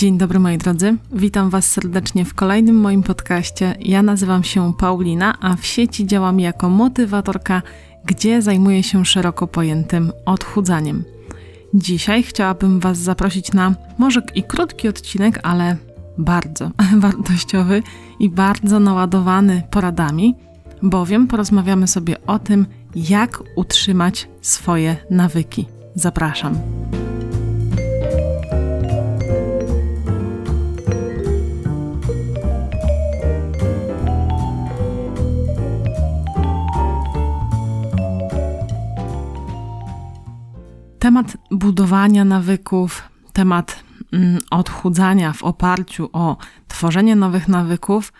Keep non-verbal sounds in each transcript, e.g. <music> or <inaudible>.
Dzień dobry moi drodzy, witam Was serdecznie w kolejnym moim podcaście. Ja nazywam się Paulina, a w sieci działam jako motywatorka, gdzie zajmuję się szeroko pojętym odchudzaniem. Dzisiaj chciałabym Was zaprosić na może i krótki odcinek, ale bardzo <laughs> wartościowy i bardzo naładowany poradami, bowiem porozmawiamy sobie o tym, jak utrzymać swoje nawyki. Zapraszam. Temat budowania nawyków, temat mm, odchudzania w oparciu o tworzenie nowych nawyków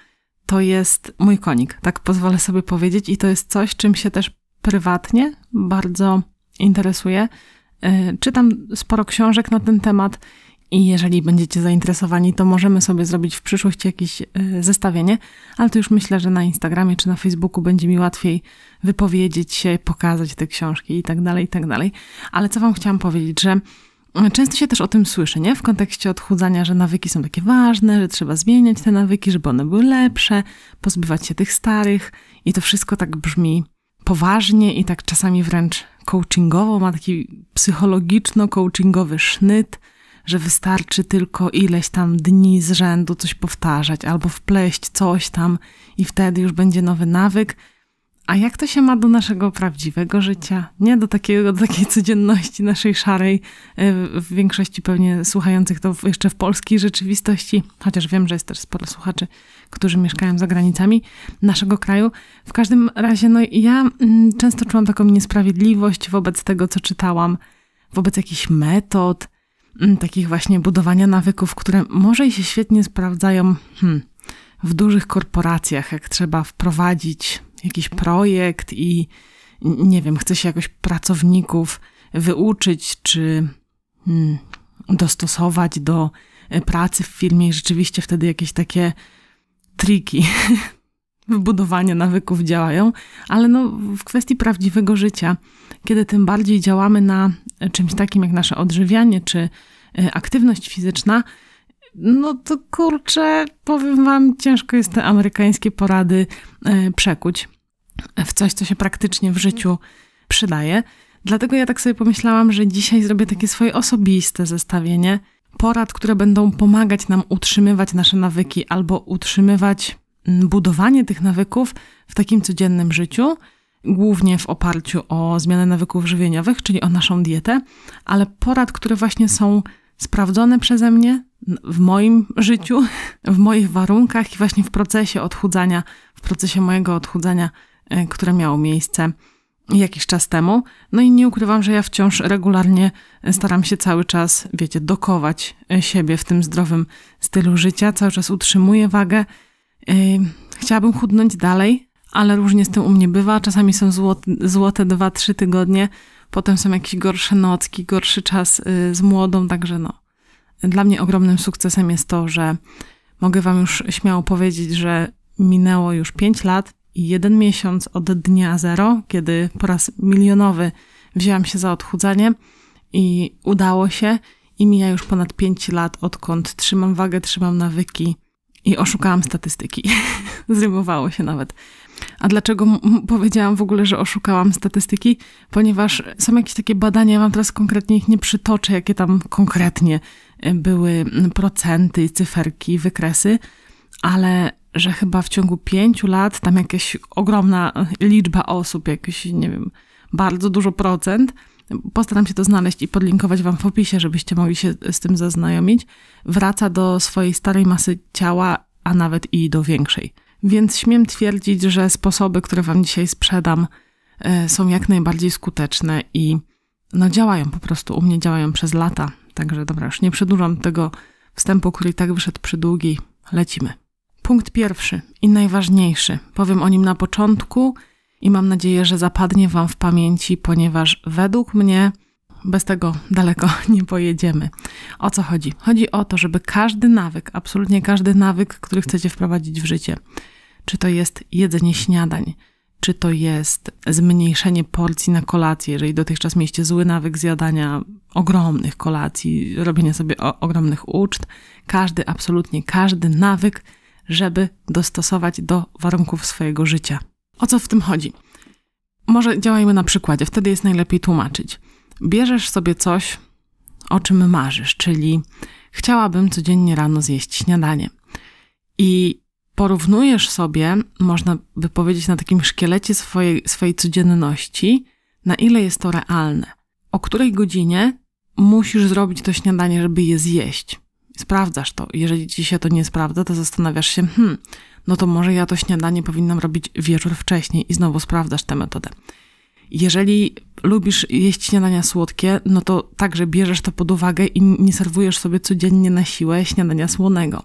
to jest mój konik, tak pozwolę sobie powiedzieć, i to jest coś, czym się też prywatnie bardzo interesuję. Y, czytam sporo książek na ten temat i jeżeli będziecie zainteresowani, to możemy sobie zrobić w przyszłości jakieś e, zestawienie, ale to już myślę, że na Instagramie czy na Facebooku będzie mi łatwiej wypowiedzieć się, pokazać te książki i tak dalej, i tak dalej. Ale co Wam chciałam powiedzieć, że e, Często się też o tym słyszy, nie? W kontekście odchudzania, że nawyki są takie ważne, że trzeba zmieniać te nawyki, żeby one były lepsze, pozbywać się tych starych i to wszystko tak brzmi poważnie i tak czasami wręcz coachingowo, ma taki psychologiczno-coachingowy sznyt, że wystarczy tylko ileś tam dni z rzędu coś powtarzać albo wpleść coś tam i wtedy już będzie nowy nawyk. A jak to się ma do naszego prawdziwego życia? Nie do, takiego, do takiej codzienności naszej szarej, e, w większości pewnie słuchających to jeszcze w polskiej rzeczywistości, chociaż wiem, że jest też sporo słuchaczy, którzy mieszkają za granicami naszego kraju. W każdym razie, no ja mm, często czułam taką niesprawiedliwość wobec tego, co czytałam, wobec jakichś metod, Mm, takich właśnie budowania nawyków, które może się świetnie sprawdzają hmm, w dużych korporacjach, jak trzeba wprowadzić jakiś projekt i nie wiem, chce się jakoś pracowników wyuczyć czy hmm, dostosować do e, pracy w firmie i rzeczywiście wtedy jakieś takie triki <laughs> w budowanie nawyków działają, ale no, w kwestii prawdziwego życia, kiedy tym bardziej działamy na czymś takim jak nasze odżywianie czy e, aktywność fizyczna, no to kurczę, powiem Wam, ciężko jest te amerykańskie porady e, przekuć w coś, co się praktycznie w życiu przydaje. Dlatego ja tak sobie pomyślałam, że dzisiaj zrobię takie swoje osobiste zestawienie porad, które będą pomagać nam utrzymywać nasze nawyki albo utrzymywać budowanie tych nawyków w takim codziennym życiu, głównie w oparciu o zmianę nawyków żywieniowych, czyli o naszą dietę, ale porad, które właśnie są sprawdzone przeze mnie w moim życiu, <laughs> w moich warunkach i właśnie w procesie odchudzania, w procesie mojego odchudzania, e, które miało miejsce jakiś czas temu. No i nie ukrywam, że ja wciąż regularnie staram się cały czas, wiecie, dokować e, siebie w tym zdrowym stylu życia, cały czas utrzymuję wagę, Chciałabym chudnąć dalej, ale różnie z tym u mnie bywa. Czasami są złote, złote 2-3 tygodnie, potem są jakieś gorsze nocki, gorszy czas y, z młodą, także no. Dla mnie ogromnym sukcesem jest to, że mogę Wam już śmiało powiedzieć, że minęło już 5 lat i jeden miesiąc od dnia zero, kiedy po raz milionowy wzięłam się za odchudzanie i udało się i mija już ponad 5 lat, odkąd trzymam wagę, trzymam nawyki i oszukałam statystyki. <laughs> Zrymowało się nawet. A dlaczego powiedziałam w ogóle, że oszukałam statystyki? Ponieważ są jakieś takie badania, ja wam teraz konkretnie ich nie przytoczę, jakie tam konkretnie y, były procenty, cyferki, wykresy, ale że chyba w ciągu pięciu lat tam jakaś ogromna liczba osób, jakieś, nie wiem, bardzo dużo procent, postaram się to znaleźć i podlinkować Wam w opisie, żebyście mogli się z tym zaznajomić, wraca do swojej starej masy ciała, a nawet i do większej. Więc śmiem twierdzić, że sposoby, które Wam dzisiaj sprzedam, e, są jak najbardziej skuteczne i no działają po prostu, u mnie działają przez lata. Także dobra, już nie przedłużam tego wstępu, który i tak wyszedł przydługi. Lecimy. Punkt pierwszy i najważniejszy, powiem o nim na początku – i mam nadzieję, że zapadnie Wam w pamięci, ponieważ według mnie bez tego daleko <laughs> nie pojedziemy. O co chodzi? Chodzi o to, żeby każdy nawyk, absolutnie każdy nawyk, który chcecie wprowadzić w życie, czy to jest jedzenie śniadań, czy to jest zmniejszenie porcji na kolację, jeżeli dotychczas mieliście zły nawyk zjadania ogromnych kolacji, robienia sobie ogromnych uczt, każdy, absolutnie każdy nawyk, żeby dostosować do warunków swojego życia. O co w tym chodzi? Może działajmy na przykładzie, wtedy jest najlepiej tłumaczyć. Bierzesz sobie coś, o czym marzysz, czyli chciałabym codziennie rano zjeść śniadanie. I porównujesz sobie, można by powiedzieć, na takim szkielecie swojej, swojej codzienności, na ile jest to realne. O której godzinie musisz zrobić to śniadanie, żeby je zjeść sprawdzasz to. Jeżeli ci się to nie sprawdza, to zastanawiasz się, hmm, no to może ja to śniadanie powinnam robić wieczór wcześniej i znowu sprawdzasz tę metodę. Jeżeli lubisz jeść śniadania słodkie, no to także bierzesz to pod uwagę i nie serwujesz sobie codziennie na siłę śniadania słonego.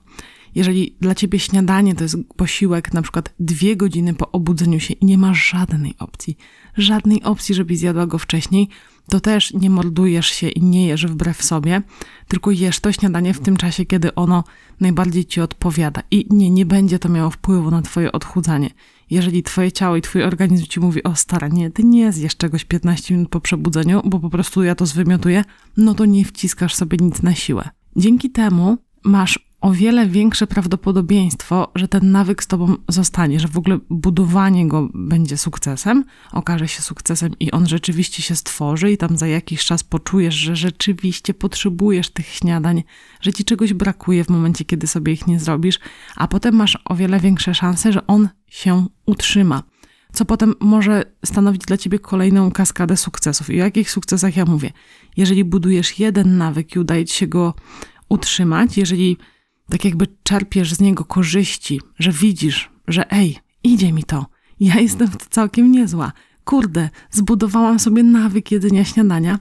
Jeżeli dla ciebie śniadanie to jest posiłek na przykład dwie godziny po obudzeniu się i nie masz żadnej opcji, żadnej opcji, żebyś zjadła go wcześniej, to też nie mordujesz się i nie jesz wbrew sobie, tylko jesz to śniadanie w tym czasie, kiedy ono najbardziej ci odpowiada. I nie, nie będzie to miało wpływu na twoje odchudzanie. Jeżeli twoje ciało i twój organizm ci mówi, o stara, nie, ty nie zjesz czegoś 15 minut po przebudzeniu, bo po prostu ja to zwymiotuję, no to nie wciskasz sobie nic na siłę. Dzięki temu masz o wiele większe prawdopodobieństwo, że ten nawyk z tobą zostanie, że w ogóle budowanie go będzie sukcesem, okaże się sukcesem i on rzeczywiście się stworzy, i tam za jakiś czas poczujesz, że rzeczywiście potrzebujesz tych śniadań, że ci czegoś brakuje w momencie, kiedy sobie ich nie zrobisz, a potem masz o wiele większe szanse, że on się utrzyma. Co potem może stanowić dla ciebie kolejną kaskadę sukcesów. I o jakich sukcesach ja mówię? Jeżeli budujesz jeden nawyk i udaje ci się go utrzymać, jeżeli tak jakby czerpiesz z niego korzyści, że widzisz, że ej, idzie mi to, ja jestem całkiem niezła, kurde, zbudowałam sobie nawyk jedzenia śniadania,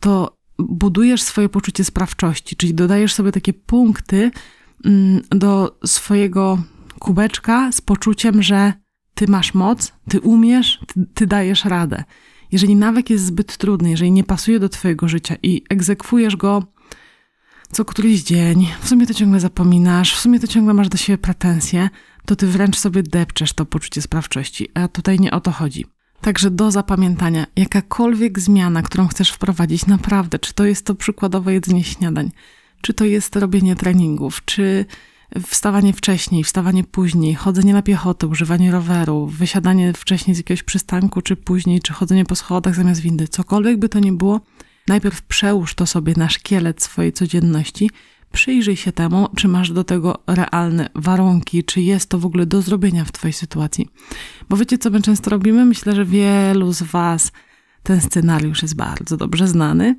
to budujesz swoje poczucie sprawczości, czyli dodajesz sobie takie punkty mm, do swojego kubeczka z poczuciem, że ty masz moc, ty umiesz, ty, ty dajesz radę. Jeżeli nawyk jest zbyt trudny, jeżeli nie pasuje do twojego życia i egzekwujesz go co któryś dzień, w sumie to ciągle zapominasz, w sumie to ciągle masz do siebie pretensje, to ty wręcz sobie depczesz to poczucie sprawczości, a tutaj nie o to chodzi. Także do zapamiętania, jakakolwiek zmiana, którą chcesz wprowadzić, naprawdę, czy to jest to przykładowe jedzenie śniadań, czy to jest robienie treningów, czy wstawanie wcześniej, wstawanie później, chodzenie na piechotę, używanie roweru, wysiadanie wcześniej z jakiegoś przystanku, czy później, czy chodzenie po schodach zamiast windy, cokolwiek by to nie było, Najpierw przełóż to sobie na szkielet swojej codzienności, przyjrzyj się temu, czy masz do tego realne warunki, czy jest to w ogóle do zrobienia w Twojej sytuacji. Bo wiecie, co my często robimy? Myślę, że wielu z Was ten scenariusz jest bardzo dobrze znany.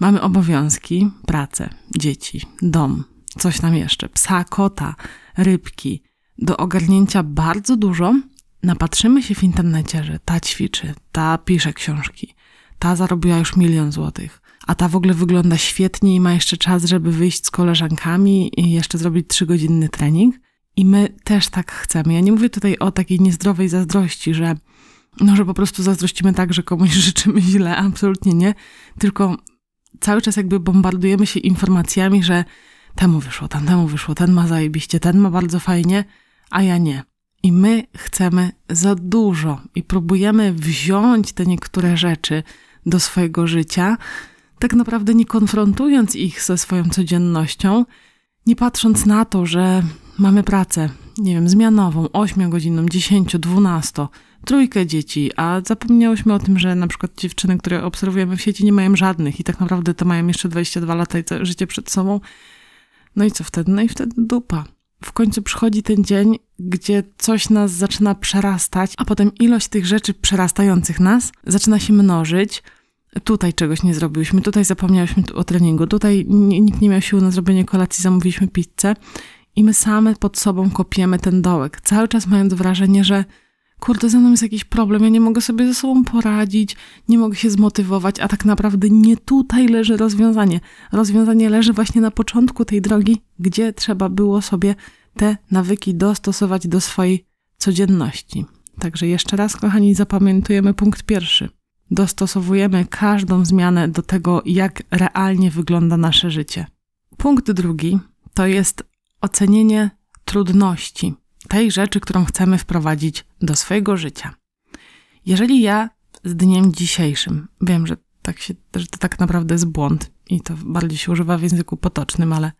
Mamy obowiązki, pracę, dzieci, dom, coś tam jeszcze, psa, kota, rybki. Do ogarnięcia bardzo dużo. Napatrzymy się w internecie, że ta ćwiczy, ta pisze książki ta zarobiła już milion złotych. A ta w ogóle wygląda świetnie i ma jeszcze czas, żeby wyjść z koleżankami i jeszcze zrobić trzygodzinny trening. I my też tak chcemy. Ja nie mówię tutaj o takiej niezdrowej zazdrości, że no, że po prostu zazdrościmy tak, że komuś <laughs> życzymy źle, absolutnie nie. Tylko cały czas jakby bombardujemy się informacjami, że temu wyszło, tamtemu wyszło, ten ma zajebiście, ten ma bardzo fajnie, a ja nie. I my chcemy za dużo i próbujemy wziąć te niektóre rzeczy do swojego życia, tak naprawdę nie konfrontując ich ze swoją codziennością, nie patrząc na to, że mamy pracę, nie wiem, zmianową, 8 godzinną, 10, 12, trójkę dzieci, a zapomniałyśmy o tym, że na przykład dziewczyny, które obserwujemy w sieci, nie mają żadnych i tak naprawdę to mają jeszcze 22 lata i to życie przed sobą. No i co wtedy? No i wtedy dupa w końcu przychodzi ten dzień, gdzie coś nas zaczyna przerastać, a potem ilość tych rzeczy przerastających nas zaczyna się mnożyć. Tutaj czegoś nie zrobiłyśmy, tutaj zapomniałyśmy o treningu, tutaj nikt nie miał siły na zrobienie kolacji, zamówiliśmy pizzę i my same pod sobą kopiemy ten dołek, cały czas mając wrażenie, że kurde, ze mną jest jakiś problem, ja nie mogę sobie ze sobą poradzić, nie mogę się zmotywować, a tak naprawdę nie tutaj leży rozwiązanie. Rozwiązanie leży właśnie na początku tej drogi, gdzie trzeba było sobie te nawyki dostosować do swojej codzienności. Także jeszcze raz, kochani, zapamiętujemy punkt pierwszy. Dostosowujemy każdą zmianę do tego, jak realnie wygląda nasze życie. Punkt drugi to jest ocenienie trudności tej rzeczy, którą chcemy wprowadzić do swojego życia. Jeżeli ja z dniem dzisiejszym, wiem, że, tak się, że to tak naprawdę jest błąd i to bardziej się używa w języku potocznym, ale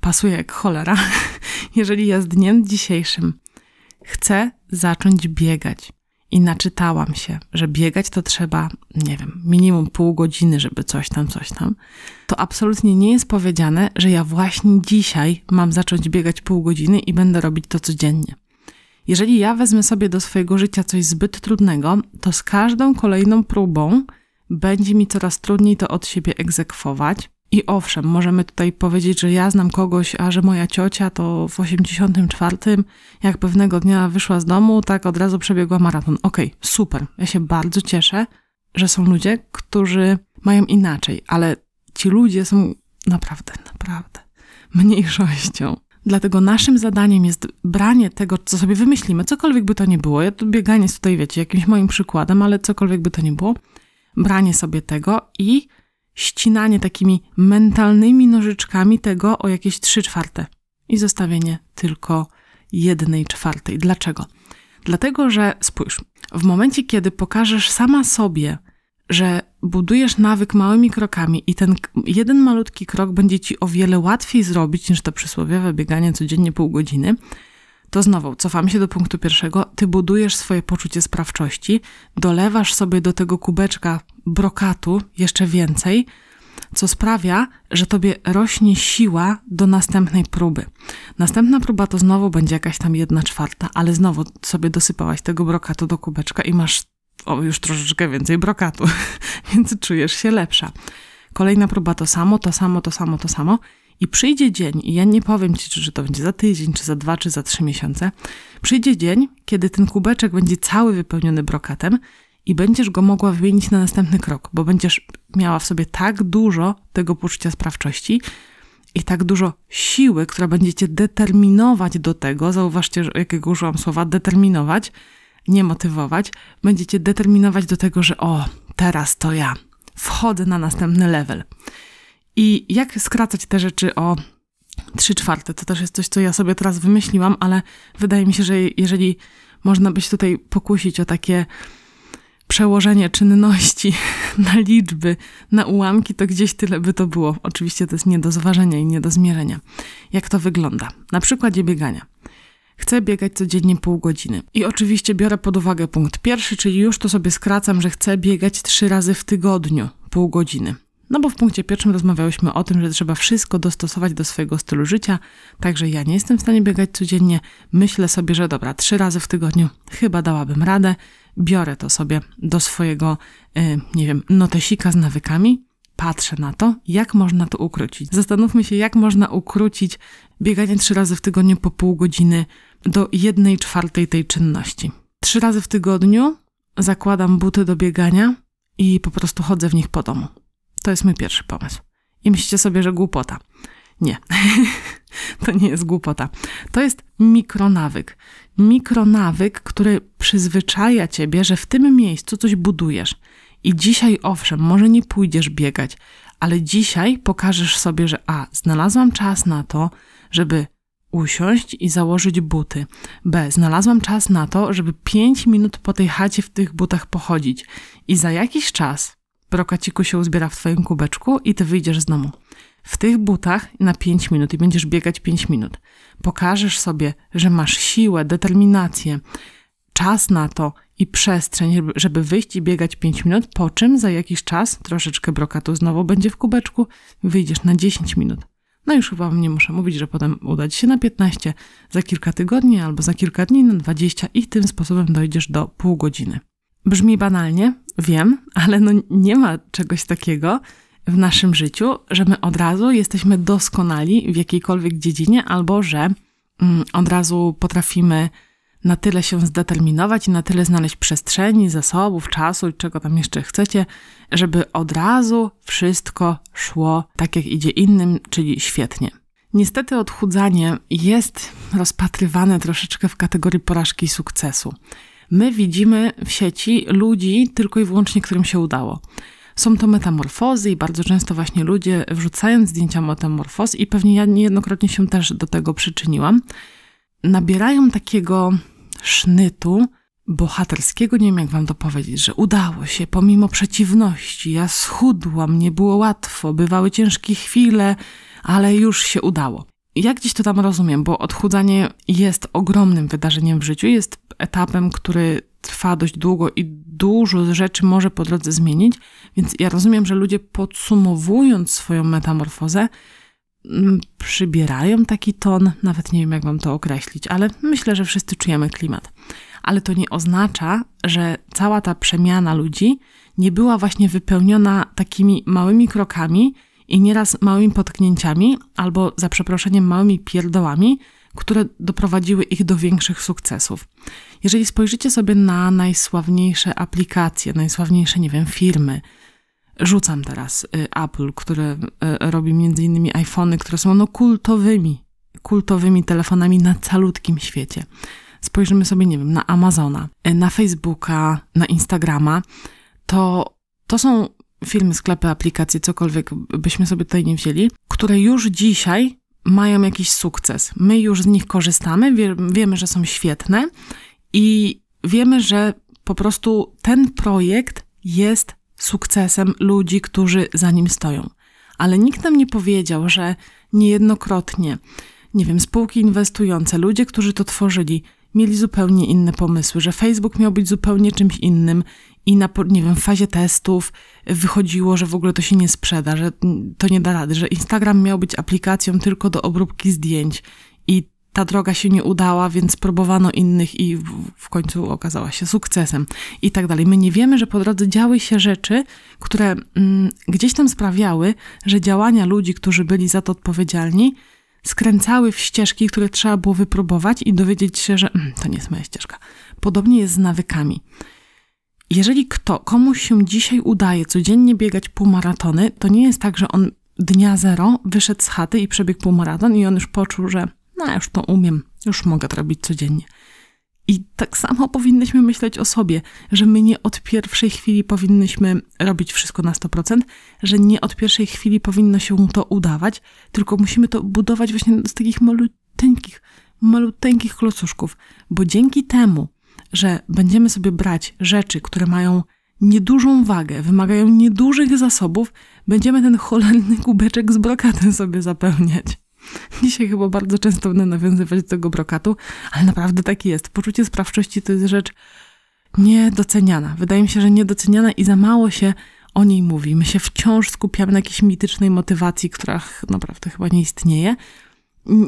pasuje jak cholera. <laughs> Jeżeli ja z dniem dzisiejszym chcę zacząć biegać i naczytałam się, że biegać to trzeba, nie wiem, minimum pół godziny, żeby coś tam, coś tam, to absolutnie nie jest powiedziane, że ja właśnie dzisiaj mam zacząć biegać pół godziny i będę robić to codziennie. Jeżeli ja wezmę sobie do swojego życia coś zbyt trudnego, to z każdą kolejną próbą będzie mi coraz trudniej to od siebie egzekwować. I owszem, możemy tutaj powiedzieć, że ja znam kogoś, a że moja ciocia to w 84, jak pewnego dnia wyszła z domu, tak od razu przebiegła maraton. Okej, okay, super. Ja się bardzo cieszę, że są ludzie, którzy mają inaczej, ale ci ludzie są naprawdę, naprawdę mniejszością. Dlatego naszym zadaniem jest branie tego, co sobie wymyślimy, cokolwiek by to nie było. Ja to bieganie jest tutaj, wiecie, jakimś moim przykładem, ale cokolwiek by to nie było, branie sobie tego i ścinanie takimi mentalnymi nożyczkami tego o jakieś 3 czwarte i zostawienie tylko jednej czwartej. Dlaczego? Dlatego, że spójrz, w momencie, kiedy pokażesz sama sobie, że budujesz nawyk małymi krokami i ten jeden malutki krok będzie ci o wiele łatwiej zrobić niż to przysłowiowe bieganie codziennie pół godziny, to znowu cofam się do punktu pierwszego. Ty budujesz swoje poczucie sprawczości, dolewasz sobie do tego kubeczka brokatu jeszcze więcej, co sprawia, że tobie rośnie siła do następnej próby. Następna próba to znowu będzie jakaś tam jedna czwarta, ale znowu sobie dosypałaś tego brokatu do kubeczka i masz o, już troszeczkę więcej brokatu, <laughs> więc czujesz się lepsza. Kolejna próba to samo, to samo, to samo, to samo. I przyjdzie dzień, i ja nie powiem ci, czy to będzie za tydzień, czy za dwa, czy za trzy miesiące. Przyjdzie dzień, kiedy ten kubeczek będzie cały wypełniony brokatem i będziesz go mogła wymienić na następny krok, bo będziesz miała w sobie tak dużo tego poczucia sprawczości i tak dużo siły, która będzie cię determinować do tego. Zauważcie, jakiego użyłam słowa determinować nie motywować, będziecie determinować do tego, że o, teraz to ja wchodzę na następny level. I jak skracać te rzeczy o 3 czwarte? To też jest coś, co ja sobie teraz wymyśliłam, ale wydaje mi się, że jeżeli można by się tutaj pokusić o takie przełożenie czynności <laughs> na liczby, na ułamki, to gdzieś tyle by to było. Oczywiście to jest nie do zważenia i nie do zmierzenia. Jak to wygląda? Na przykładzie biegania. Chcę biegać codziennie pół godziny. I oczywiście biorę pod uwagę punkt pierwszy, czyli już to sobie skracam, że chcę biegać trzy razy w tygodniu pół godziny. No bo w punkcie pierwszym rozmawiałyśmy o tym, że trzeba wszystko dostosować do swojego stylu życia, także ja nie jestem w stanie biegać codziennie. Myślę sobie, że dobra, trzy razy w tygodniu chyba dałabym radę, biorę to sobie do swojego, yy, nie wiem, notesika z nawykami patrzę na to, jak można to ukrócić. Zastanówmy się, jak można ukrócić bieganie trzy razy w tygodniu po pół godziny do jednej czwartej tej czynności. Trzy razy w tygodniu zakładam buty do biegania i po prostu chodzę w nich po domu. To jest mój pierwszy pomysł. I myślicie sobie, że głupota. Nie, <laughs> to nie jest głupota. To jest mikronawyk. Mikronawyk, który przyzwyczaja ciebie, że w tym miejscu coś budujesz. I dzisiaj owszem, może nie pójdziesz biegać, ale dzisiaj pokażesz sobie, że a, znalazłam czas na to, żeby usiąść i założyć buty. B. Znalazłam czas na to, żeby 5 minut po tej chacie w tych butach pochodzić. I za jakiś czas brokaciku się uzbiera w twoim kubeczku i ty wyjdziesz z domu. W tych butach na 5 minut i będziesz biegać 5 minut. Pokażesz sobie, że masz siłę, determinację, czas na to i przestrzeń, żeby wyjść i biegać 5 minut, po czym za jakiś czas troszeczkę brokatu znowu będzie w kubeczku, wyjdziesz na 10 minut. No już chyba nie muszę mówić, że potem udać się na 15, za kilka tygodni albo za kilka dni na 20 i tym sposobem dojdziesz do pół godziny. Brzmi banalnie, wiem, ale no nie ma czegoś takiego w naszym życiu, że my od razu jesteśmy doskonali w jakiejkolwiek dziedzinie albo że mm, od razu potrafimy na tyle się zdeterminować i na tyle znaleźć przestrzeni, zasobów, czasu i czego tam jeszcze chcecie, żeby od razu wszystko szło tak, jak idzie innym, czyli świetnie. Niestety odchudzanie jest rozpatrywane troszeczkę w kategorii porażki i sukcesu. My widzimy w sieci ludzi tylko i wyłącznie, którym się udało. Są to metamorfozy i bardzo często właśnie ludzie wrzucając zdjęcia metamorfoz i pewnie ja niejednokrotnie się też do tego przyczyniłam, nabierają takiego sznytu bohaterskiego, nie wiem jak wam to powiedzieć, że udało się pomimo przeciwności. Ja schudłam, nie było łatwo, bywały ciężkie chwile, ale już się udało. Jak dziś to tam rozumiem, bo odchudzanie jest ogromnym wydarzeniem w życiu, jest etapem, który trwa dość długo i dużo rzeczy może po drodze zmienić, więc ja rozumiem, że ludzie podsumowując swoją metamorfozę, Mm, przybierają taki ton, nawet nie wiem jak wam to określić, ale myślę, że wszyscy czujemy klimat. Ale to nie oznacza, że cała ta przemiana ludzi nie była właśnie wypełniona takimi małymi krokami i nieraz małymi potknięciami albo za przeproszeniem małymi pierdołami, które doprowadziły ich do większych sukcesów. Jeżeli spojrzycie sobie na najsławniejsze aplikacje, najsławniejsze, nie wiem, firmy, rzucam teraz y, Apple, które y, robi między innymi iPhony, które są no kultowymi, kultowymi telefonami na calutkim świecie. Spojrzymy sobie, nie wiem, na Amazona, y, na Facebooka, na Instagrama, to, to są firmy, sklepy, aplikacje, cokolwiek byśmy sobie tutaj nie wzięli, które już dzisiaj mają jakiś sukces. My już z nich korzystamy, wie, wiemy, że są świetne i wiemy, że po prostu ten projekt jest sukcesem ludzi, którzy za nim stoją. Ale nikt nam nie powiedział, że niejednokrotnie, nie wiem, spółki inwestujące, ludzie, którzy to tworzyli, mieli zupełnie inne pomysły, że Facebook miał być zupełnie czymś innym i na, nie wiem, w fazie testów wychodziło, że w ogóle to się nie sprzeda, że to nie da rady, że Instagram miał być aplikacją tylko do obróbki zdjęć i ta droga się nie udała, więc próbowano innych i w końcu okazała się sukcesem i tak dalej. My nie wiemy, że po drodze działy się rzeczy, które mm, gdzieś tam sprawiały, że działania ludzi, którzy byli za to odpowiedzialni, skręcały w ścieżki, które trzeba było wypróbować i dowiedzieć się, że mm, to nie jest moja ścieżka. Podobnie jest z nawykami. Jeżeli kto, komuś się dzisiaj udaje codziennie biegać półmaratony, to nie jest tak, że on dnia zero wyszedł z chaty i przebiegł półmaraton i on już poczuł, że no już to umiem, już mogę to robić codziennie. I tak samo powinnyśmy myśleć o sobie, że my nie od pierwszej chwili powinnyśmy robić wszystko na 100%, że nie od pierwszej chwili powinno się to udawać, tylko musimy to budować właśnie z takich maluteńkich, maluteńkich klocuszków, bo dzięki temu, że będziemy sobie brać rzeczy, które mają niedużą wagę, wymagają niedużych zasobów, będziemy ten cholerny kubeczek z brokatem sobie zapełniać. Dzisiaj chyba bardzo często będę nawiązywać do tego brokatu, ale naprawdę taki jest. Poczucie sprawczości to jest rzecz niedoceniana. Wydaje mi się, że niedoceniana i za mało się o niej mówi. My się wciąż skupiamy na jakiejś mitycznej motywacji, która naprawdę chyba nie istnieje.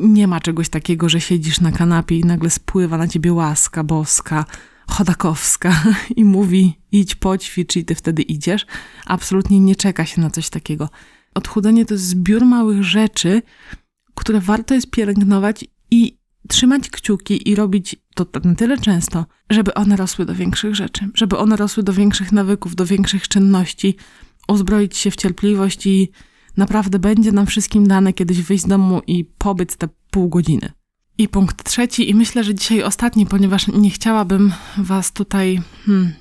Nie ma czegoś takiego, że siedzisz na kanapie i nagle spływa na ciebie łaska boska, chodakowska <laughs> i mówi idź, poćwicz i ty wtedy idziesz. Absolutnie nie czeka się na coś takiego. Odchudzenie to jest zbiór małych rzeczy, które warto jest pielęgnować i trzymać kciuki i robić to na tyle często, żeby one rosły do większych rzeczy, żeby one rosły do większych nawyków, do większych czynności, uzbroić się w cierpliwość i naprawdę będzie nam wszystkim dane kiedyś wyjść z domu i pobyć te pół godziny. I punkt trzeci, i myślę, że dzisiaj ostatni, ponieważ nie chciałabym Was tutaj hmm,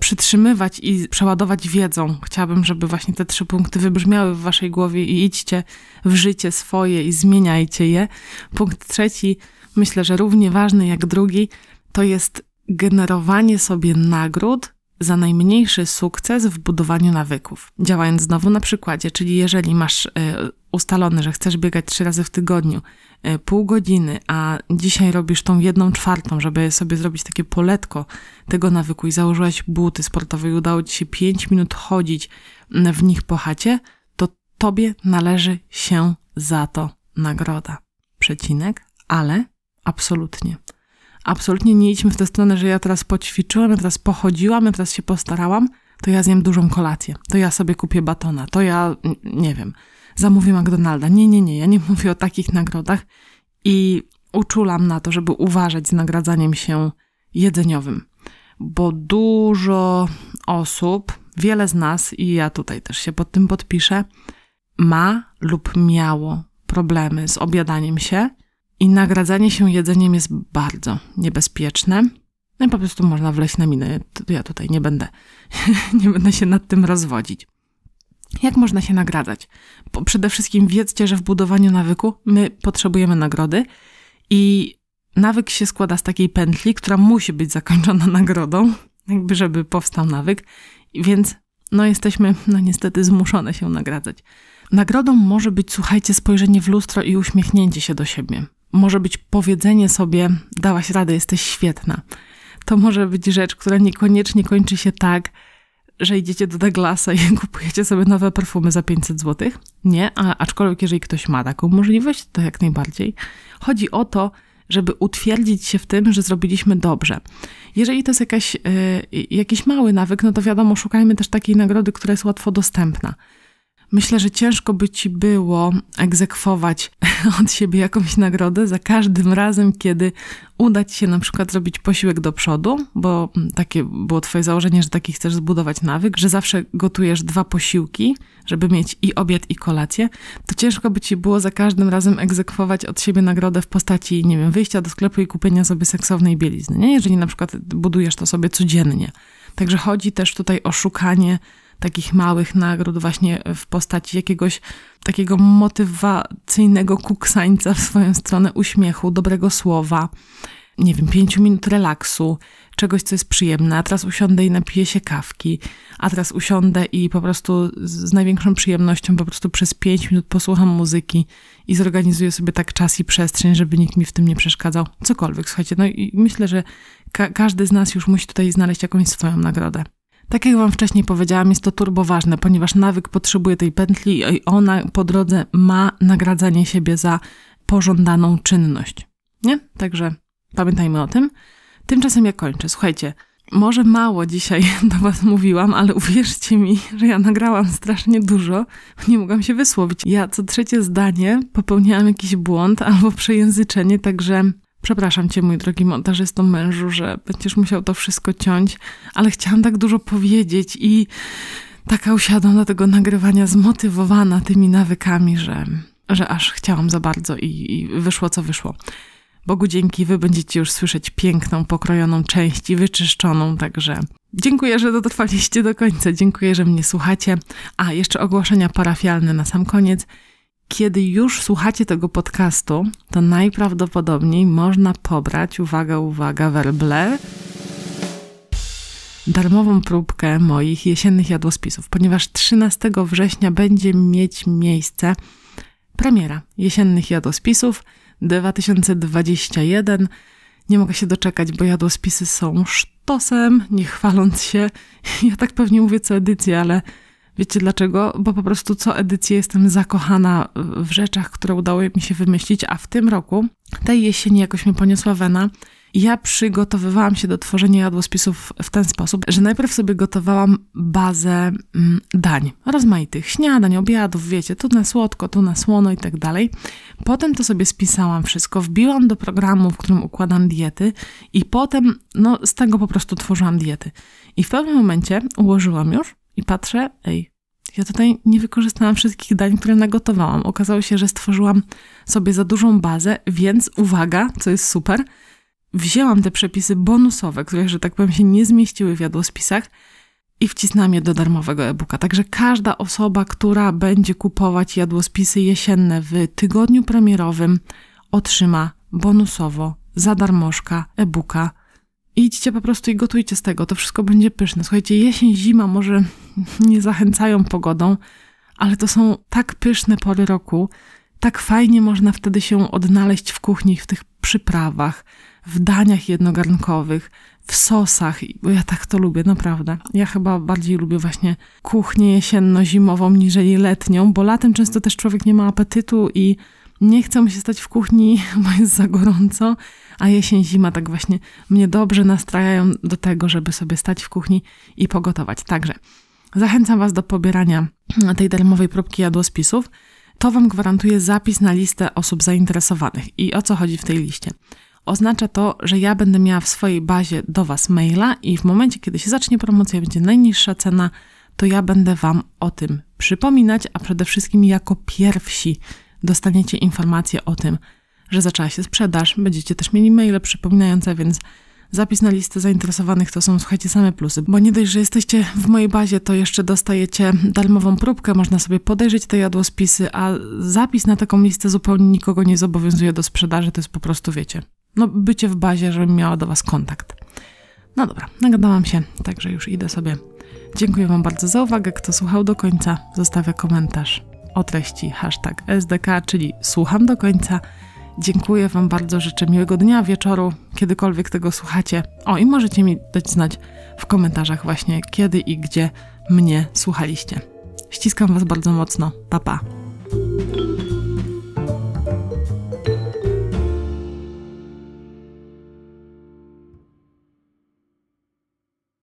przytrzymywać i przeładować wiedzą. Chciałabym, żeby właśnie te trzy punkty wybrzmiały w waszej głowie i idźcie w życie swoje i zmieniajcie je. Punkt trzeci, myślę, że równie ważny jak drugi, to jest generowanie sobie nagród za najmniejszy sukces w budowaniu nawyków. Działając znowu na przykładzie, czyli jeżeli masz y, ustalony, że chcesz biegać trzy razy w tygodniu, e, pół godziny, a dzisiaj robisz tą jedną czwartą, żeby sobie zrobić takie poletko tego nawyku i założyłaś buty sportowe i udało ci się pięć minut chodzić w nich po chacie, to tobie należy się za to nagroda. Przecinek, ale absolutnie. Absolutnie nie idźmy w tę stronę, że ja teraz poćwiczyłam, ja teraz pochodziłam, ja teraz się postarałam, to ja zjem dużą kolację, to ja sobie kupię batona, to ja nie wiem zamówię McDonalda. Nie, nie, nie, ja nie <laughs> mówię o takich nagrodach i uczulam na to, żeby uważać z nagradzaniem się jedzeniowym, bo dużo osób, wiele z nas, i ja tutaj też się pod tym podpiszę, ma lub miało problemy z obiadaniem się i nagradzanie się jedzeniem jest bardzo niebezpieczne. No i po prostu można wleźć na minę. Ja tutaj nie będę, <laughs> nie będę się nad tym rozwodzić. Jak można się nagradzać? Bo przede wszystkim wiedzcie, że w budowaniu nawyku my potrzebujemy nagrody i nawyk się składa z takiej pętli, która musi być zakończona <laughs> nagrodą, jakby żeby powstał nawyk, więc no jesteśmy no niestety zmuszone się nagradzać. Nagrodą może być, słuchajcie, spojrzenie w lustro i uśmiechnięcie się do siebie. Może być powiedzenie sobie, dałaś radę, jesteś świetna. To może być rzecz, która niekoniecznie kończy się tak, że idziecie do Douglasa i <laughs> kupujecie sobie nowe perfumy za 500 zł. Nie, a, aczkolwiek jeżeli ktoś ma taką możliwość, to jak najbardziej. Chodzi o to, żeby utwierdzić się w tym, że zrobiliśmy dobrze. Jeżeli to jest jakaś, y, jakiś mały nawyk, no to wiadomo, szukajmy też takiej nagrody, która jest łatwo dostępna. Myślę, że ciężko by ci było egzekwować <laughs> od siebie jakąś nagrodę za każdym razem, kiedy uda ci się na przykład zrobić posiłek do przodu, bo takie było twoje założenie, że taki chcesz zbudować nawyk, że zawsze gotujesz dwa posiłki, żeby mieć i obiad i kolację, to ciężko by ci było za każdym razem egzekwować od siebie nagrodę w postaci, nie wiem, wyjścia do sklepu i kupienia sobie seksownej bielizny, nie? Jeżeli na przykład budujesz to sobie codziennie. Także chodzi też tutaj o szukanie takich małych nagród właśnie w postaci jakiegoś takiego motywacyjnego kuksańca w swoją stronę uśmiechu, dobrego słowa, nie wiem, pięciu minut relaksu, czegoś, co jest przyjemne, a teraz usiądę i napiję się kawki, a teraz usiądę i po prostu z największą przyjemnością po prostu przez pięć minut posłucham muzyki i zorganizuję sobie tak czas i przestrzeń, żeby nikt mi w tym nie przeszkadzał. Cokolwiek, słuchajcie, no i myślę, że ka każdy z nas już musi tutaj znaleźć jakąś swoją nagrodę. Tak jak Wam wcześniej powiedziałam, jest to turbo ważne, ponieważ nawyk potrzebuje tej pętli i ona po drodze ma nagradzanie siebie za pożądaną czynność. Nie? Także pamiętajmy o tym. Tymczasem ja kończę. Słuchajcie, może mało dzisiaj <laughs> do Was mówiłam, ale uwierzcie mi, że ja nagrałam strasznie dużo, nie mogłam się wysłowić. Ja co trzecie zdanie popełniałam jakiś błąd albo przejęzyczenie, także Przepraszam cię, mój drogi montażysto mężu, że będziesz musiał to wszystko ciąć, ale chciałam tak dużo powiedzieć i taka usiadłam do tego nagrywania zmotywowana tymi nawykami, że, że aż chciałam za bardzo i, i wyszło co wyszło. Bogu dzięki, wy będziecie już słyszeć piękną, pokrojoną część i wyczyszczoną, także dziękuję, że dotrwaliście do końca, dziękuję, że mnie słuchacie. A, jeszcze ogłoszenia parafialne na sam koniec kiedy już słuchacie tego podcastu, to najprawdopodobniej można pobrać, uwaga, uwaga, werble, darmową próbkę moich jesiennych jadłospisów, ponieważ 13 września będzie mieć miejsce premiera jesiennych jadłospisów 2021. Nie mogę się doczekać, bo jadłospisy są sztosem, nie chwaląc się. Ja tak pewnie mówię co edycję, ale Wiecie dlaczego? Bo po prostu co edycję jestem zakochana w rzeczach, które udało mi się wymyślić, a w tym roku, tej jesieni jakoś mnie poniosła wena. Ja przygotowywałam się do tworzenia jadłospisów w ten sposób, że najpierw sobie gotowałam bazę mm, dań, rozmaitych śniadań, obiadów, wiecie, tu na słodko, tu na słono i tak dalej. Potem to sobie spisałam wszystko, wbiłam do programu, w którym układam diety i potem no, z tego po prostu tworzyłam diety. I w pewnym momencie ułożyłam już i patrzę, ej, ja tutaj nie wykorzystałam wszystkich dań, które nagotowałam. Okazało się, że stworzyłam sobie za dużą bazę, więc uwaga, co jest super, wzięłam te przepisy bonusowe, które, że tak powiem, się nie zmieściły w jadłospisach i wcisnęłam je do darmowego e-booka. Także każda osoba, która będzie kupować jadłospisy jesienne w tygodniu premierowym, otrzyma bonusowo za darmożka e-booka idźcie po prostu i gotujcie z tego, to wszystko będzie pyszne. Słuchajcie, jesień, zima może <laughs> nie zachęcają pogodą, ale to są tak pyszne pory roku, tak fajnie można wtedy się odnaleźć w kuchni, w tych przyprawach, w daniach jednogarnkowych, w sosach, bo ja tak to lubię, naprawdę. Ja chyba bardziej lubię właśnie kuchnię jesienno-zimową niżeli letnią, bo latem często też człowiek nie ma apetytu i nie chcą się stać w kuchni, <laughs> bo jest za gorąco, a jesień, zima tak właśnie mnie dobrze nastrajają do tego, żeby sobie stać w kuchni i pogotować. Także zachęcam Was do pobierania tej darmowej próbki jadłospisów. To Wam gwarantuje zapis na listę osób zainteresowanych. I o co chodzi w tej liście? Oznacza to, że ja będę miała w swojej bazie do Was maila i w momencie, kiedy się zacznie promocja, będzie najniższa cena, to ja będę Wam o tym przypominać, a przede wszystkim jako pierwsi dostaniecie informację o tym, że zaczęła się sprzedaż. Będziecie też mieli maile przypominające, więc zapis na listę zainteresowanych to są, słuchajcie, same plusy. Bo nie dość, że jesteście w mojej bazie, to jeszcze dostajecie darmową próbkę, można sobie podejrzeć te jadłospisy, a zapis na taką listę zupełnie nikogo nie zobowiązuje do sprzedaży, to jest po prostu, wiecie, no bycie w bazie, żebym miała do Was kontakt. No dobra, nagadałam się, także już idę sobie. Dziękuję Wam bardzo za uwagę. Kto słuchał do końca, zostawia komentarz o treści hashtag SDK, czyli słucham do końca. Dziękuję Wam bardzo, życzę miłego dnia, wieczoru, kiedykolwiek tego słuchacie. O, i możecie mi dać znać w komentarzach właśnie, kiedy i gdzie mnie słuchaliście. Ściskam Was bardzo mocno. Pa, pa.